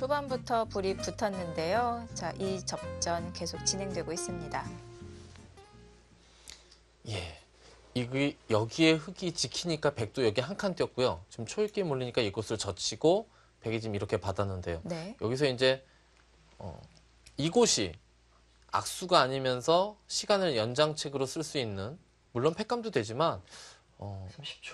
초반부터 불이 붙었는데요. 자, 이 접전 계속 진행되고 있습니다. 예. 이기, 여기에 흙이 지키니까 백도 여기 한 칸 뛰었고요. 지금 초읽기 몰리니까 이곳을 젖히고 백이 지금 이렇게 받았는데요. 네. 여기서 이제 어, 이곳이 악수가 아니면서 시간을 연장책으로 쓸 수 있는 물론 패감도 되지만 어,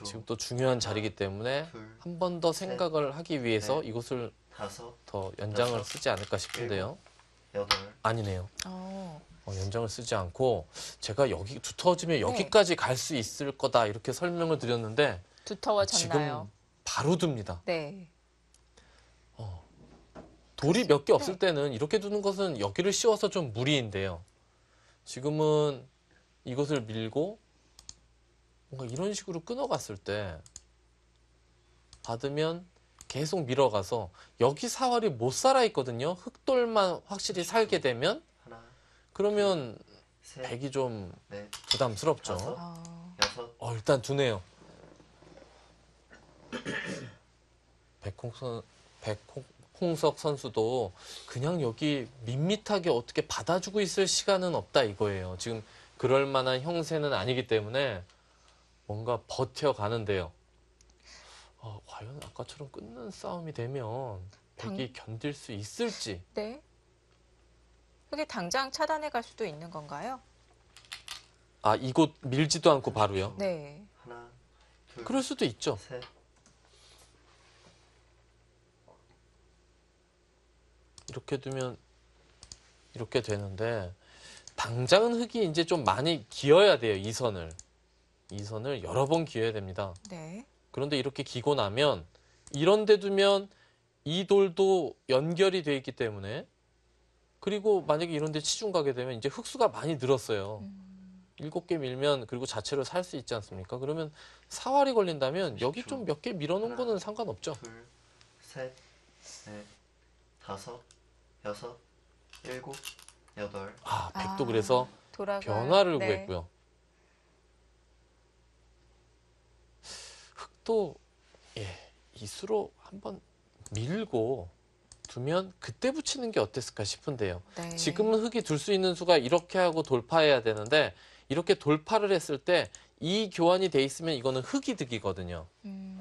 지금 또 중요한 자리이기 때문에 한 번 더 생각을 하기 위해서 네. 이곳을 다섯, 더 연장을 여섯, 쓰지 않을까 싶은데요. 여덟. 아니네요. 어. 어, 연장을 쓰지 않고 제가 여기 두터워지면 네. 여기까지 갈 수 있을 거다 이렇게 설명을 드렸는데 지금 두터워졌나요? 바로 둡니다. 네. 어, 돌이 몇 개 없을 네. 때는 이렇게 두는 것은 여기를 씌워서 좀 무리인데요. 지금은 이것을 밀고 뭔가 이런 식으로 끊어갔을 때 받으면 계속 밀어가서 여기 사활이 못 살아 있거든요. 흑돌만 확실히 그렇죠. 살게 되면 하나, 그러면 셋, 백이 좀 넷, 네. 부담스럽죠. 다섯, 아. 여섯. 어, 일단 두네요. 백홍선 백 홍석 선수도 그냥 여기 밋밋하게 어떻게 받아주고 있을 시간은 없다 이거예요. 지금 그럴 만한 형세는 아니기 때문에 뭔가 버텨가는데요. 어, 과연 아까처럼 끊는 싸움이 되면 백이 견딜 수 있을지 네. 그게 당장 차단해 갈 수도 있는 건가요? 아 이곳 밀지도 않고 바로요 네. 하나, 둘, 그럴 수도 있죠 셋. 이렇게 두면 이렇게 되는데 당장은 흙이 이제 좀 많이 기어야 돼요 이 선을 이 선을 여러 번 기어야 됩니다 네. 그런데 이렇게 기고 나면 이런 데 두면 이 돌도 연결이 돼 있기 때문에 그리고 만약에 이런 데 치중 가게 되면 이제 흙수가 많이 늘었어요. 음. 일곱 음. 개 밀면 그리고 자체로 살 수 있지 않습니까? 그러면 사활이 걸린다면 그렇죠. 여기 좀 몇 개 밀어놓은 거는 상관없죠. 둘, 셋, 넷, 다섯, 여섯, 일곱, 여덟. 아, 백도 아, 그래서 돌아갈, 변화를 네. 구했고요. 또 예, 이수로 한번 밀고 두면 그때 붙이는 게 어땠을까 싶은데요. 네. 지금은 흙이 둘 수 있는 수가 이렇게 하고 돌파해야 되는데 이렇게 돌파를 했을 때 이 교환이 돼 있으면 이거는 흙이 득이거든요. 음.